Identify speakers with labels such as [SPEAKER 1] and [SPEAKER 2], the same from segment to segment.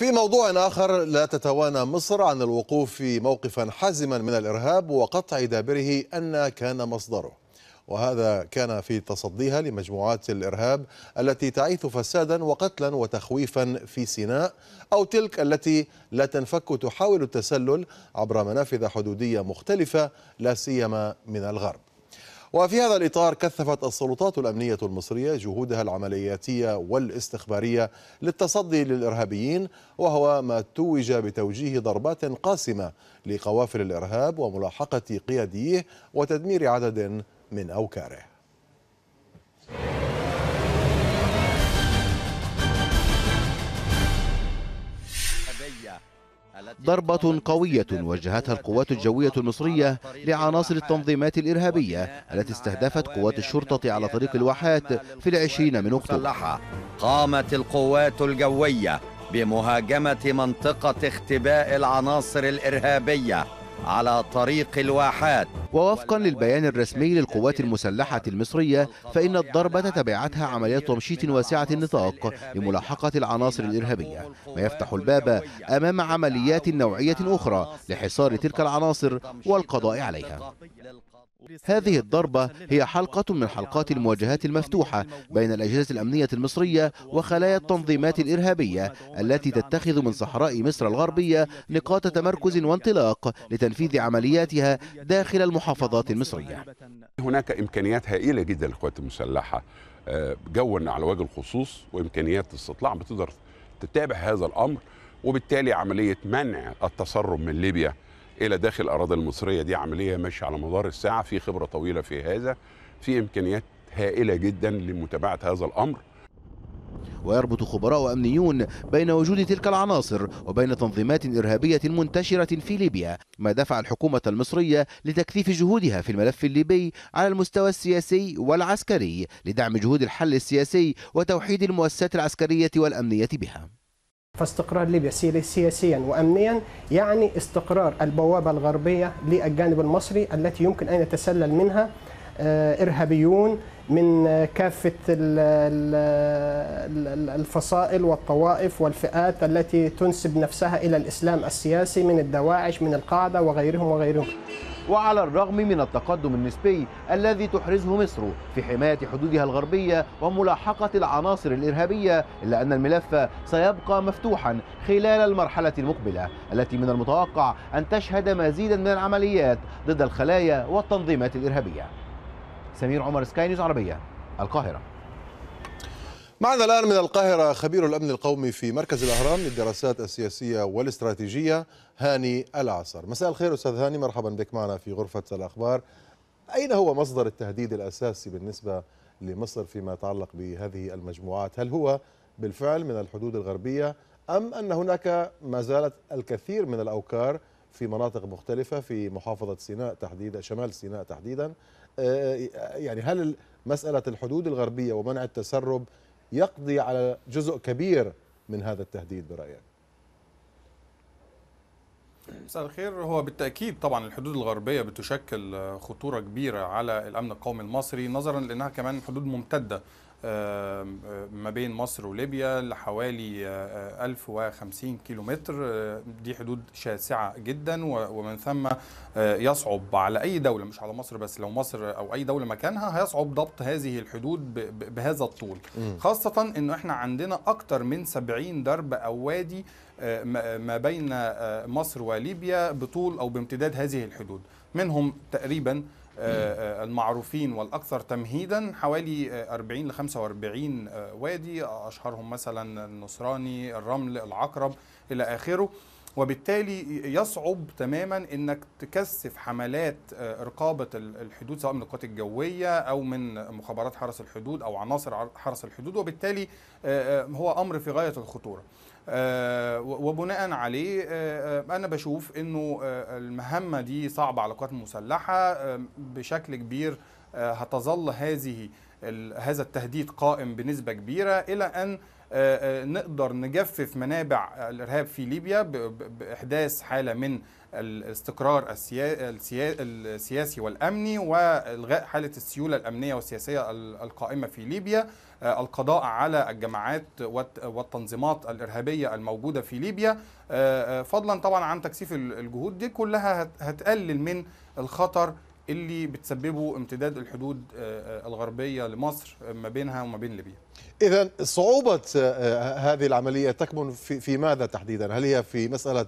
[SPEAKER 1] في موضوع آخر لا تتوانى مصر عن الوقوف في موقفا حازما من الإرهاب وقطع دابره أن كان مصدره وهذا كان في تصديها لمجموعات الإرهاب التي تعيث فسادا وقتلا وتخويفا في سيناء أو تلك التي لا تنفك تحاول التسلل عبر منافذ حدودية مختلفة لا سيما من الغرب وفي هذا الإطار كثفت السلطات الأمنية المصرية جهودها العملياتية والاستخبارية للتصدي للإرهابيين وهو ما توج بتوجيه ضربات قاسمة لقوافل الإرهاب وملاحقة قياديه وتدمير عدد من أوكاره
[SPEAKER 2] ضربة قوية وجهتها القوات الجوية المصرية لعناصر التنظيمات الإرهابية التي استهدفت قوات الشرطة على طريق الواحات في العشرين من أكتوبر قامت القوات الجوية بمهاجمة منطقة اختباء العناصر الإرهابية على طريق الواحات ووفقا للبيان الرسمي للقوات المسلحة المصرية فإن الضربة تبعتها عمليات تمشيط واسعة النطاق لملاحقة العناصر الإرهابية ما يفتح الباب أمام عمليات نوعية أخرى لحصار تلك العناصر والقضاء عليها هذه الضربة هي حلقة من حلقات المواجهات المفتوحة بين الأجهزة الأمنية المصرية وخلايا التنظيمات الإرهابية التي تتخذ من صحراء مصر الغربية نقاط تمركز وانطلاق لتنفيذ عملياتها داخل المحافظات المصرية
[SPEAKER 3] هناك إمكانيات هائلة جدا للقوات المسلحة آه، جوا على وجه الخصوص وإمكانيات استطلاع بتقدر تتابع هذا الأمر وبالتالي عملية منع التسرب من ليبيا الى داخل الاراضي المصريه دي عمليه ماشيه على مدار الساعه في خبره طويله في هذا في امكانيات هائله جدا لمتابعه هذا الامر
[SPEAKER 2] ويربط خبراء وأمنيون بين وجود تلك العناصر وبين تنظيمات إرهابية منتشرة في ليبيا ما دفع الحكومة المصرية لتكثيف جهودها في الملف الليبي على المستوى السياسي والعسكري لدعم جهود الحل السياسي وتوحيد المؤسسات العسكرية والأمنية بها فاستقرار ليبيا سياسيا وامنيا يعني استقرار البوابه الغربيه للجانب المصري التي يمكن ان يتسلل منها آه، ارهابيون من كافة الفصائل والطوائف والفئات التي تنسب نفسها إلى الإسلام السياسي من الدواعش من القاعدة وغيرهم وغيرهم وعلى الرغم من التقدم النسبي الذي تحرزه مصر في حماية حدودها الغربية وملاحقة العناصر الإرهابية إلا أن الملف سيبقى مفتوحا خلال المرحلة المقبلة التي من المتوقع أن تشهد مزيدا من العمليات ضد الخلايا والتنظيمات الإرهابية سمير عمر سكاي نيوز عربية القاهرة
[SPEAKER 1] معنا الآن من القاهرة خبير الأمن القومي في مركز الأهرام للدراسات السياسية والاستراتيجية هاني العصر مساء الخير أستاذ هاني مرحبا بك معنا في غرفة الأخبار أين هو مصدر التهديد الأساسي بالنسبة لمصر فيما يتعلق بهذه المجموعات هل هو بالفعل من الحدود الغربية أم أن هناك ما زالت الكثير من الأوكار في مناطق مختلفة في محافظة سيناء تحديدا شمال سيناء تحديدا آه، آه، يعني هل مسألة الحدود الغربية ومنع التسرب يقضي على جزء كبير من هذا التهديد برأيك؟
[SPEAKER 3] مساء الخير هو بالتاكيد طبعا الحدود الغربيه بتشكل خطوره كبيره على الامن القومي المصري نظرا لانها كمان حدود ممتده ما بين مصر وليبيا لحوالي 1050 كيلومتر دي حدود شاسعة جدا ومن ثم يصعب على أي دولة مش على مصر بس لو مصر أو أي دولة مكانها هيصعب ضبط هذه الحدود بهذا الطول خاصة أنه إحنا عندنا أكتر من 70 درب أو وادي ما بين مصر وليبيا بطول أو بامتداد هذه الحدود منهم تقريبا آه، آه، المعروفين والأكثر تمهيدا حوالي 40 آه، ل 45 وادي أشهرهم مثلا النصراني الرمل العقرب إلى آخره وبالتالي يصعب تماما انك تكثف حملات رقابه الحدود سواء من القوات الجويه او من مخابرات حرس الحدود او عناصر حرس الحدود وبالتالي هو امر في غايه الخطوره. آه، وبناء عليه آه، آه، انا بشوف انه المهمه دي صعبه على القوات المسلحه بشكل كبير هتظل هذه هذا التهديد قائم بنسبه كبيره الى ان نقدر نجفف منابع الارهاب في ليبيا باحداث حاله من الاستقرار السياسي والامني والغاء حاله السيوله الامنيه والسياسيه القائمه في ليبيا آه، القضاء على الجماعات والتنظيمات الارهابيه الموجوده في ليبيا آه، آه، فضلا طبعا عن تكثيف الجهود دي كلها هتقلل من الخطر اللي بتسببه امتداد الحدود الغربيه لمصر ما بينها وما بين ليبيا.
[SPEAKER 1] اذا صعوبه هذه العمليه تكمن في ماذا تحديدا؟ هل هي في مساله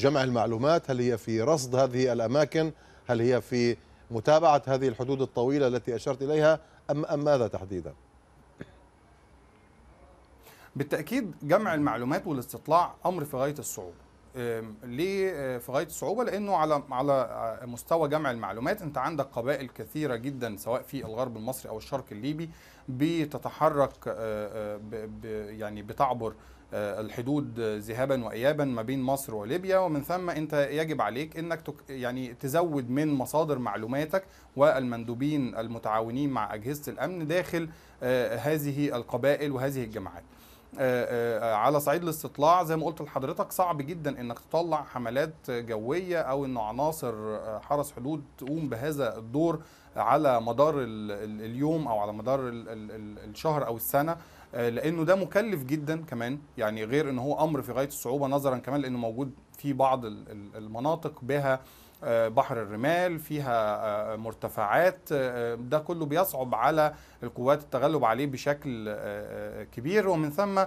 [SPEAKER 1] جمع المعلومات هل هي في رصد هذه الأماكن هل هي في متابعة هذه الحدود الطويلة التي أشرت إليها أم, أم ماذا تحديدا؟
[SPEAKER 3] بالتأكيد جمع المعلومات والاستطلاع أمر في غاية الصعوبة ليه آه، في غايه الصعوبه؟ لانه على على مستوى جمع المعلومات انت عندك قبائل كثيره جدا سواء في الغرب المصري او الشرق الليبي بتتحرك آه، آه، يعني بتعبر الحدود ذهابا وايابا ما بين مصر وليبيا ومن ثم انت يجب عليك انك يعني تزود من مصادر معلوماتك والمندوبين المتعاونين مع اجهزه الامن داخل هذه القبائل وهذه الجماعات. آه، آه، على صعيد الاستطلاع زي ما قلت لحضرتك صعب جدا انك تطلع حملات جويه او ان عناصر آه، حرس حدود تقوم بهذا الدور على مدار اليوم او على مدار الشهر او السنه لانه ده مكلف جدا كمان يعني غير ان هو امر في غايه الصعوبه نظرا كمان لانه موجود في بعض المناطق بها آه، بحر الرمال فيها آه، مرتفعات آه، ده كله بيصعب على القوات التغلب عليه بشكل كبير ومن ثم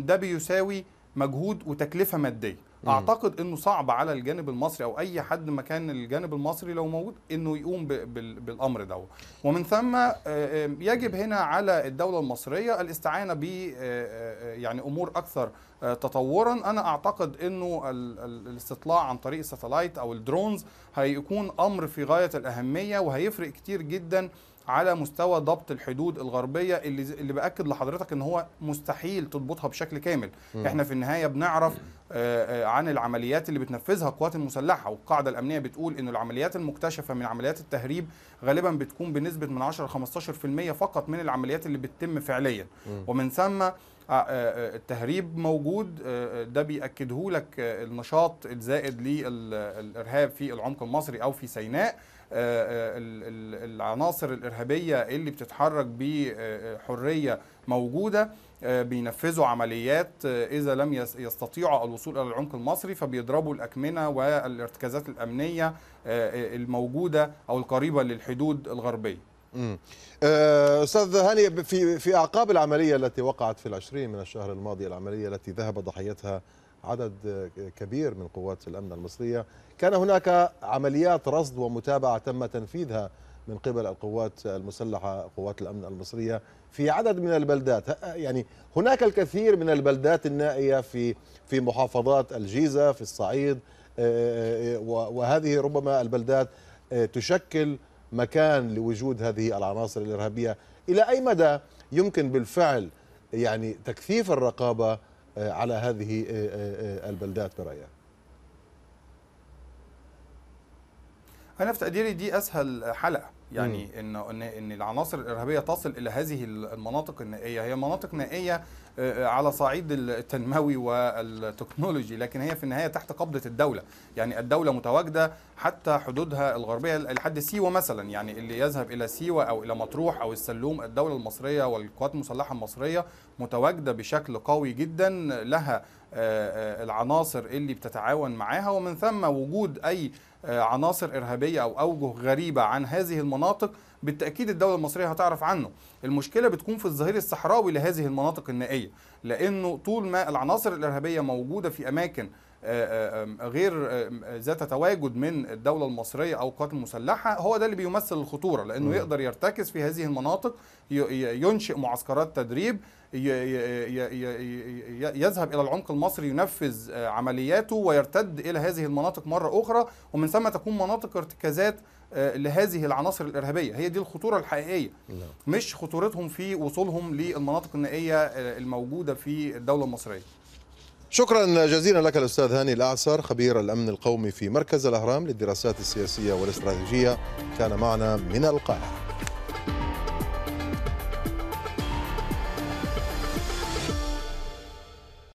[SPEAKER 3] ده بيساوي مجهود وتكلفه ماديه اعتقد انه صعب على الجانب المصري او اي حد مكان الجانب المصري لو موجود انه يقوم بالامر ده ومن ثم آه، آه، يجب هنا على الدوله المصريه الاستعانه ب آه، يعني امور اكثر تطورا انا اعتقد انه الاستطلاع عن طريق الساتلايت او الدرونز هيكون امر في غايه الاهميه وهيفرق كتير جدا على مستوى ضبط الحدود الغربيه اللي اللي باكد لحضرتك ان هو مستحيل تضبطها بشكل كامل م. احنا في النهايه بنعرف عن العمليات اللي بتنفذها القوات المسلحه والقاعده الامنيه بتقول ان العمليات المكتشفه من عمليات التهريب غالبا بتكون بنسبه من 10 ل 15% فقط من العمليات اللي بتتم فعليا م. ومن ثم آه، آه، آه، التهريب موجود ده بيأكده لك النشاط الزائد للإرهاب في العمق المصري أو في سيناء العناصر الإرهابية اللي بتتحرك بحرية موجودة بينفذوا عمليات إذا لم يستطيعوا الوصول إلى العمق المصري فبيضربوا الأكمنة والارتكازات الأمنية الموجودة أو القريبة للحدود الغربية
[SPEAKER 1] آه، استاذ هاني في في اعقاب العمليه التي وقعت في العشرين من الشهر الماضي العمليه التي ذهب ضحيتها عدد كبير من قوات الامن المصريه كان هناك عمليات رصد ومتابعه تم تنفيذها من قبل القوات المسلحه قوات الامن المصريه في عدد من البلدات يعني هناك الكثير من البلدات النائيه في في محافظات الجيزه في الصعيد آه، آه، وهذه ربما البلدات تشكل مكان لوجود هذه العناصر الارهابيه الى اي مدى يمكن بالفعل يعني تكثيف الرقابه آه، على هذه آه، آه، البلدات برايك
[SPEAKER 3] انا في تقديري دي اسهل حلقه يعني ان ان العناصر الارهابيه تصل الى هذه المناطق النائيه هي مناطق نائيه آه، على صعيد التنموي والتكنولوجي لكن هي في النهايه تحت قبضه الدوله يعني الدوله متواجده حتى حدودها الغربيه لحد سيوه مثلا يعني اللي يذهب الى سيوه او الى مطروح او السلوم الدوله المصريه والقوات المسلحه المصريه متواجده بشكل قوي جدا لها آه، آه، العناصر اللي بتتعاون معاها ومن ثم وجود اي عناصر ارهابيه او اوجه غريبه عن هذه المناطق بالتاكيد الدوله المصريه هتعرف عنه المشكله بتكون في الظهير الصحراوي لهذه المناطق النائيه لانه طول ما العناصر الارهابيه موجوده في اماكن آه، آه، غير ذات تواجد من الدوله المصريه او القوات المسلحه هو ده اللي بيمثل الخطوره لانه م. يقدر يرتكز في هذه المناطق ينشئ معسكرات تدريب يذهب الى العمق المصري ينفذ آه، عملياته ويرتد الى هذه المناطق مره اخرى ومن ثم تكون مناطق ارتكازات آه، لهذه العناصر الارهابيه هي دي الخطوره الحقيقيه نعم. مش خطورتهم في وصولهم للمناطق النائيه آه، الموجوده في الدوله المصريه
[SPEAKER 1] شكرا جزيلا لك الاستاذ هاني الاعسر خبير الامن القومي في مركز الاهرام للدراسات السياسيه والاستراتيجيه كان معنا من القاهره